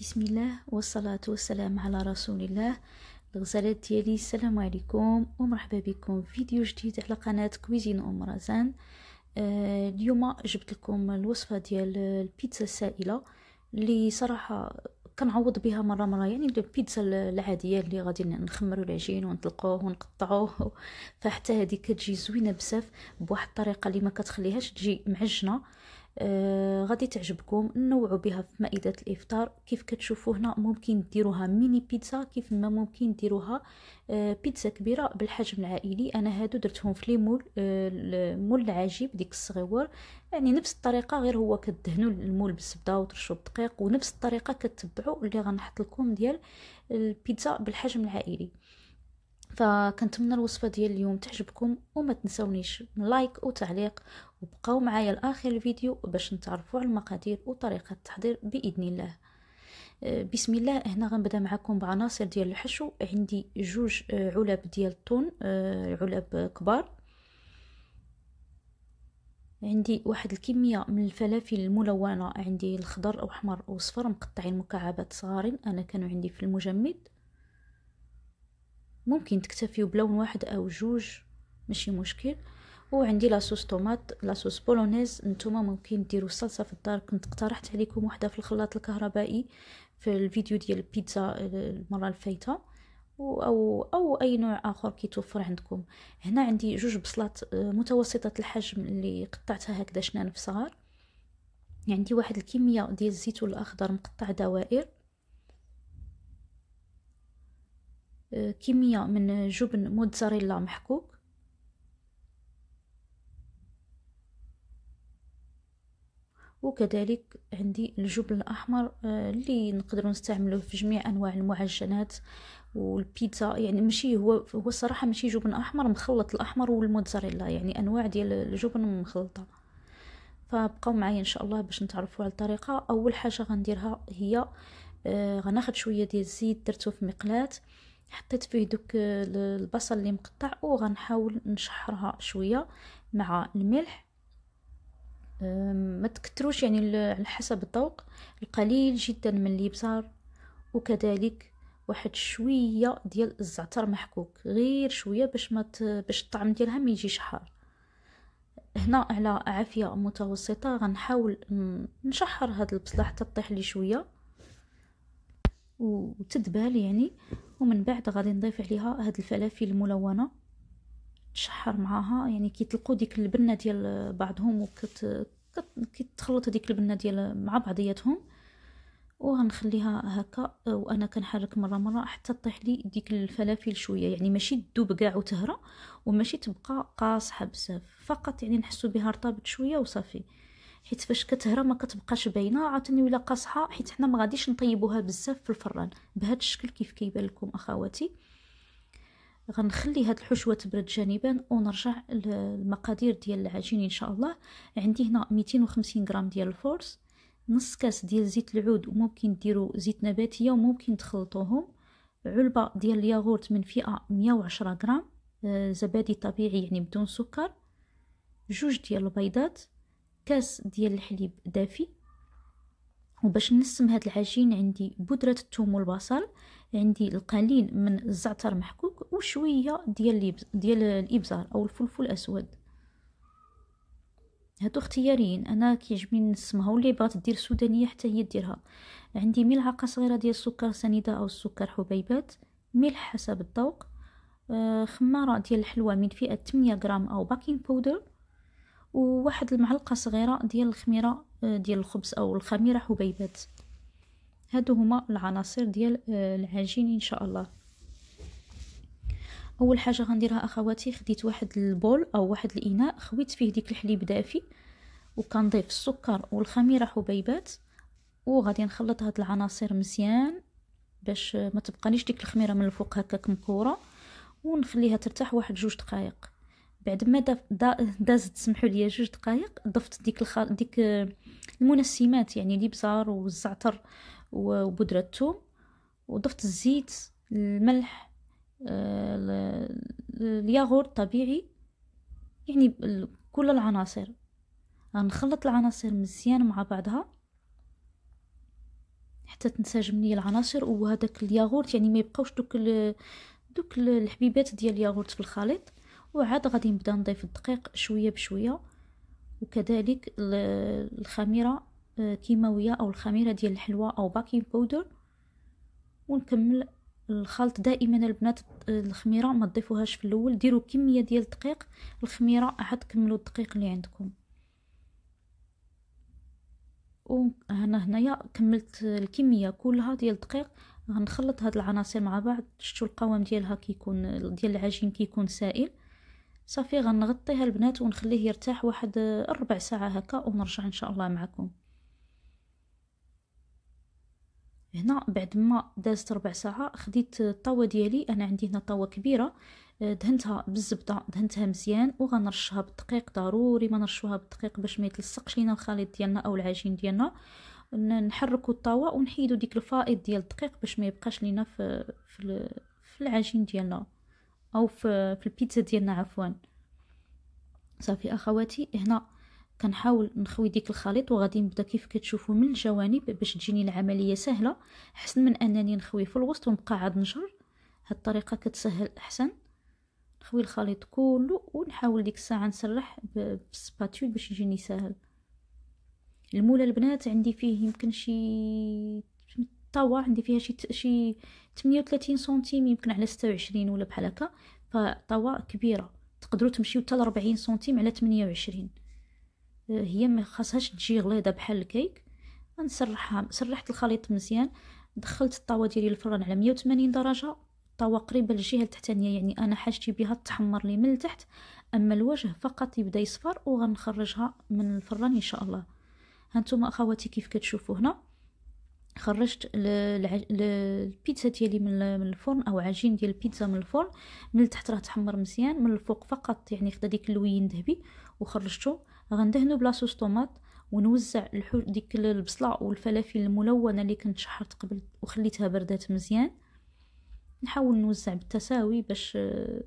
بسم الله والصلاة والسلام على رسول الله الغزالات ديالي السلام عليكم ومرحبا بكم في فيديو جديد على قناة كويزين ام رزان اليوم جبت لكم الوصفة ديال البيتزا السائلة اللي صراحة كنعوض بها مره مره يعني البيتزا العاديه اللي غادي نخمروا العجين ونطلقوه ونقطعوه فحتى هذه كتجي زوينه بزاف بواحد الطريقه اللي ما كتخليهاش تجي معجنه آه، غادي تعجبكم نوعوا بها في مائده الافطار كيف كتشوفوا هنا ممكن ديروها ميني بيتزا كيف ما ممكن ديروها آه، بيتزا كبيره بالحجم العائلي انا هادو درتهم في ليمول المول آه، مول العجيب ديك الصغيور يعني نفس الطريقه غير هو كدهنوا المول بالزبده وترشوا الدقيق ونفس الطريقه كتبعوا اللي غنحط لكم ديال البيتزا بالحجم العائلي فكنتمنى الوصفه ديال اليوم تعجبكم وما تنسونيش لايك وتعليق وبقاو معايا لاخر الفيديو باش نتعرفوا على المقادير وطريقه التحضير باذن الله آه، بسم الله هنا غنبدا معكم بعناصر ديال الحشو عندي جوج آه، علب ديال الطون آه، علب كبار عندي واحد الكميه من الفلافل الملونه عندي الخضر او احمر او صفر مقطعين مكعبات صغارين انا كانوا عندي في المجمد ممكن تكتفيوا بلون واحد او جوج ماشي مشكل وعندي لاصوص طوماط لاصوص بولونيز نتوما ممكن ديروا الصلصه في الدار كنت اقترحت عليكم وحده في الخلاط الكهربائي في الفيديو ديال البيتزا آه، المره الفايته او او اي نوع اخر كيتوفر عندكم هنا عندي جوج بصلات آه، متوسطه الحجم اللي قطعتها هكذا شنان في صغار يعني عندي واحد الكميه ديال الزيتون الاخضر مقطع دوائر آه، كميه من جبن موتزاريلا محكوك وكذلك عندي الجبن الاحمر آه، اللي نقدر نستعمله في جميع انواع المعجنات والبيتزا يعني ماشي هو هو الصراحه ماشي جبن احمر مخلط الاحمر والموتزاريلا يعني انواع ديال الجبن مخلطه فبقاو معايا ان شاء الله باش نتعرفوا على الطريقه اول حاجه غنديرها هي آه غناخد شويه ديال الزيت درته في مقلاه حطيت فيه دوك آه، البصل اللي مقطع وغنحاول نشحرها شويه مع الملح ما تكتروش يعني على حسب الذوق القليل جدا من الابزار وكذلك واحد شويه ديال الزعتر محكوك غير شويه باش ما باش الطعم ديالها ما يجيش حار هنا على عافيه متوسطه غنحاول نشحر هاد البصله حتى تطيح لي شويه وتدبال يعني ومن بعد غادي نضيف عليها هاد الفلافل الملونه تشحر معاها يعني كي تلقوا ديك البنه ديال بعضهم وكت كي تخلط هذيك البنه ديال مع بعضياتهم وغنخليها هكا وانا كنحرك مره مره حتى تطيح لي ديك الفلافل شويه يعني ماشي تذوب كاع وتهرى وماشي تبقى قاصحه بزاف فقط يعني نحسو بها رطبت شويه وصافي حيت فاش كتهرى ما كتبقاش باينه عاوتاني ولا قاصحه حيت حنا ما غاديش نطيبوها بزاف في الفران بهذا الشكل كيف كيبان لكم اخواتي غنخلي هاد الحشوه تبرد جانبا ونرجع للمقادير ديال العجين ان شاء الله عندي هنا 250 غرام ديال الفورس نص كاس ديال زيت العود وممكن ديروا زيت نباتيه وممكن تخلطوهم علبه ديال الياغورت من فئه 110 غرام آه، زبادي طبيعي يعني بدون سكر جوج ديال البيضات كاس ديال الحليب دافي وباش نسم هاد العجين عندي بودرة الثوم والبصل عندي القليل من الزعتر محكوك وشوية ديال ديال الإبزار أو الفلفل الأسود هادو اختياريين انا كيعجبني نسمها واللي بغات دير سودانيه حتى هي ديرها عندي ملعقه صغيره ديال السكر سنيده او السكر حبيبات ملح حسب الذوق آه، خماره ديال الحلوى من فئه 8 غرام او باكينغ بودر وواحد المعلقه صغيره ديال الخميره آه، ديال الخبز او الخميره حبيبات هادو هما العناصر ديال آه، العجين ان شاء الله اول حاجه غنديرها اخواتي خديت واحد البول او واحد الاناء خويت فيه ديك الحليب دافي وكنضيف السكر والخميره حبيبات وغادي نخلط هاد العناصر مزيان باش ما تبقانيش ديك الخميره من الفوق هكاك مكوره ونخليها ترتاح واحد جوج دقائق بعد ما دازت سمحوا لي جوج دقائق ضفت ديك الخل... ديك المنسمات يعني الابزار والزعتر وبودره الثوم وضفت الزيت الملح آه، الياغور الطبيعي يعني كل العناصر غنخلط العناصر مزيان مع بعضها حتى تنسجم لي العناصر وهذاك الياغورت يعني ما يبقاوش دوك دوك الحبيبات ديال الياغورت في الخليط وعاد غادي نبدا نضيف الدقيق شويه بشويه وكذلك الخميره آه، كيماويه او الخميره ديال الحلوى او باكينغ بودر ونكمل الخلط دائما البنات آه، الخميره ما تضيفوهاش في الاول ديروا كميه ديال الدقيق الخميره عاد كملوا الدقيق اللي عندكم وهنا هنايا كملت الكميه كلها ديال الدقيق غنخلط هاد العناصر مع بعض شتو القوام ديالها كيكون ديال العجين كيكون سائل صافي غنغطيها البنات ونخليه يرتاح واحد آه، ربع ساعه هكا ونرجع ان شاء الله معكم هنا بعد ما دازت ربع ساعه خديت آه، الطاوه ديالي انا عندي هنا طاوه كبيره آه، دهنتها بالزبده دهنتها مزيان وغنرشها بالدقيق ضروري ما نرشوها بالدقيق باش ما يتلصقش لينا الخليط ديالنا او العجين ديالنا نحركوا الطاوه ونحيدوا ديك الفائض ديال الدقيق باش ما يبقاش لينا في في, في العجين ديالنا او في, في البيتزا ديالنا عفوا صافي اخواتي هنا كنحاول نخوي ديك الخليط وغادي نبدا كيف كتشوفوا من الجوانب باش تجيني العمليه سهله احسن من انني نخوي في الوسط ونبقى عاد نجر هاد الطريقه كتسهل احسن نخوي الخليط كله ونحاول ديك الساعه نسرح بالسباتول باش يجيني ساهل المولى البنات عندي فيه يمكن شي الطاوة عندي فيها شي شي 38 سنتيم يمكن على 26 ولا بحال هكا فطاوة كبيره تقدروا تمشيو حتى ل 40 سنتيم على 28 آه، هي ما خاصهاش تجي غليظه بحال الكيك نسرحها سرحت الخليط مزيان دخلت الطاوه ديالي للفران على 180 درجه الطاوه قريبه للجهه التحتانيه يعني انا حاجتي بها تحمر لي من التحت اما الوجه فقط يبدا يصفر وغنخرجها من الفران ان شاء الله هانتوما اخواتي كيف كتشوفوا هنا خرجت البيتزا ديالي من الفرن او عجين ديال البيتزا من الفرن من التحت راه تحمر مزيان من الفوق فقط يعني خدا ديك اللوين ذهبي وخرجته غندهنو بلا صوص طوماط ونوزع ديك البصله والفلافل الملونه اللي كنت شحرت قبل وخليتها بردات مزيان نحاول نوزع بالتساوي باش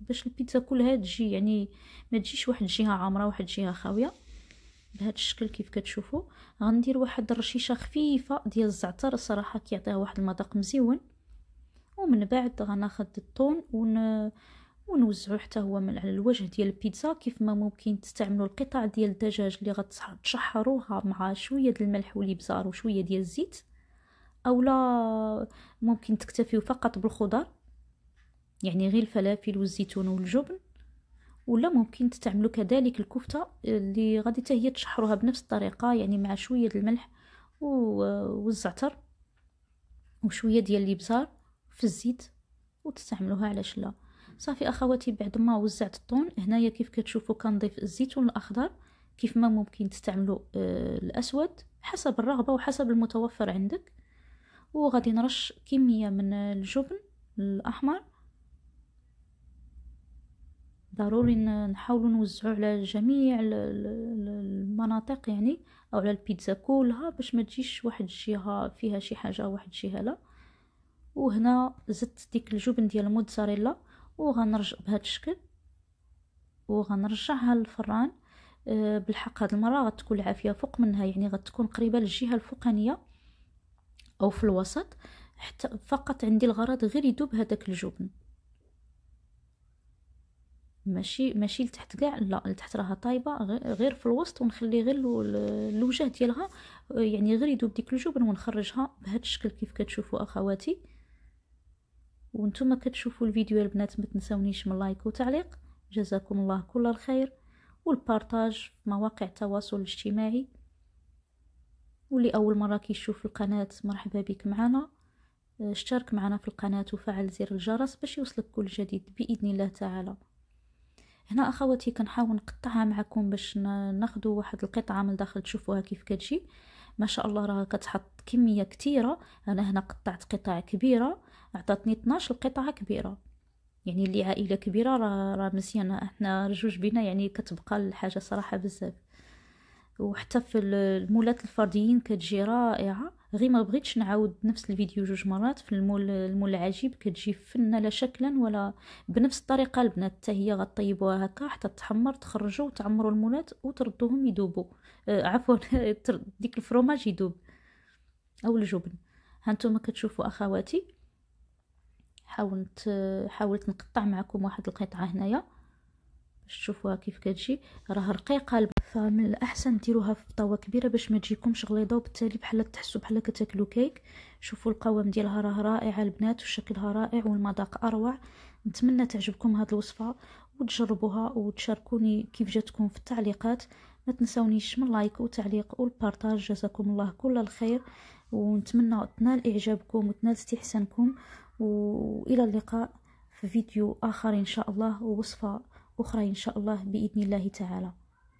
باش البيتزا كلها تجي يعني ما تجيش واحد الجهه عامره واحد الجهه خاويه بهذا الشكل كيف كتشوفوا غندير واحد الرشيشه خفيفه ديال الزعتر الصراحه كيعطيها واحد المذاق مزيون ومن بعد غناخذ الطون ون ونوزعو حتى هو من على الوجه ديال البيتزا كيف ما ممكن تستعملوا القطع ديال الدجاج اللي غتشحروها مع شويه ديال الملح والابزار وشويه ديال الزيت اولا ممكن تكتفيو فقط بالخضر يعني غير الفلافل والزيتون والجبن ولا ممكن تستعملوا كذلك الكفته اللي غادي حتى هي تشحروها بنفس الطريقه يعني مع شويه الملح والزعتر وشويه ديال الابزار في الزيت وتستعملوها على شلة صافي اخواتي بعد ما وزعت الطون هنايا كيف كتشوفوا كنضيف الزيتون الاخضر كيف ما ممكن تستعملوا آه، الاسود حسب الرغبه وحسب المتوفر عندك وغادي نرش كميه من الجبن الاحمر ضروري نحاولوا نوزعوا على جميع المناطق يعني او على البيتزا كلها باش ما تجيش واحد الجهه فيها شي حاجه واحد الجهه لا وهنا زدت ديك الجبن ديال الموتزاريلا وغنرجع بهذا الشكل وغنرجعها للفران أه، بالحق هاد المره غتكون العافيه فوق منها يعني غتكون قريبه للجهه الفوقانيه او في الوسط حتى فقط عندي الغرض غير يذوب هذاك الجبن ماشي ماشي لتحت كاع لا لتحت راها طايبه غير في الوسط ونخلي غير الوجه ديالها آه، يعني غير يدوب ديك الجبن ونخرجها بهذا الشكل كيف كتشوفوا اخواتي وانتم كتشوفوا الفيديو البنات ما تنساونيش من لايك وتعليق جزاكم الله كل الخير والبارتاج في مواقع التواصل الاجتماعي واللي اول مره كيشوف القناه مرحبا بك معنا آه، اشترك معنا في القناه وفعل زر الجرس باش يوصلك كل جديد باذن الله تعالى هنا اخواتي كنحاول نقطعها معكم باش ناخدو واحد القطعه من الداخل تشوفوها كيف كتجي ما شاء الله راه كتحط كميه كتيره انا هنا قطعت قطع كبيره عطاتني 12 قطعه كبيره يعني اللي عائله كبيره راه راه مزيانه احنا رجوج بينا يعني كتبقى الحاجه صراحه بزاف وحتى في المولات الفرديين كتجي رائعه غير ما بغيتش نعاود نفس الفيديو جوج مرات في المول المول العجيب كتجي فنه لا شكلا ولا بنفس الطريقه البنات حتى هي غطيبوها هكا حتى تحمر تخرجوا وتعمروا المولات وتردوهم يدوبوا آه عفوا ديك الفروماج يدوب او الجبن هانتوما كتشوفوا اخواتي حاولت حاولت نقطع معكم واحد القطعه هنايا باش تشوفوها كيف كتجي راه رقيقه فمن الاحسن ديروها في طاوه كبيره باش ما تجيكمش غليظه وبالتالي بحال تحسوا بحال كتاكلوا كيك شوفوا القوام ديالها راه رائع البنات وشكلها رائع والمذاق اروع نتمنى تعجبكم هذه الوصفه وتجربوها وتشاركوني كيف جاتكم في التعليقات ما تنسونيش من لايك وتعليق والبارتاج جزاكم الله كل الخير ونتمنى تنال اعجابكم وتنال استحسانكم والى اللقاء في فيديو اخر ان شاء الله ووصفه اخرى ان شاء الله باذن الله تعالى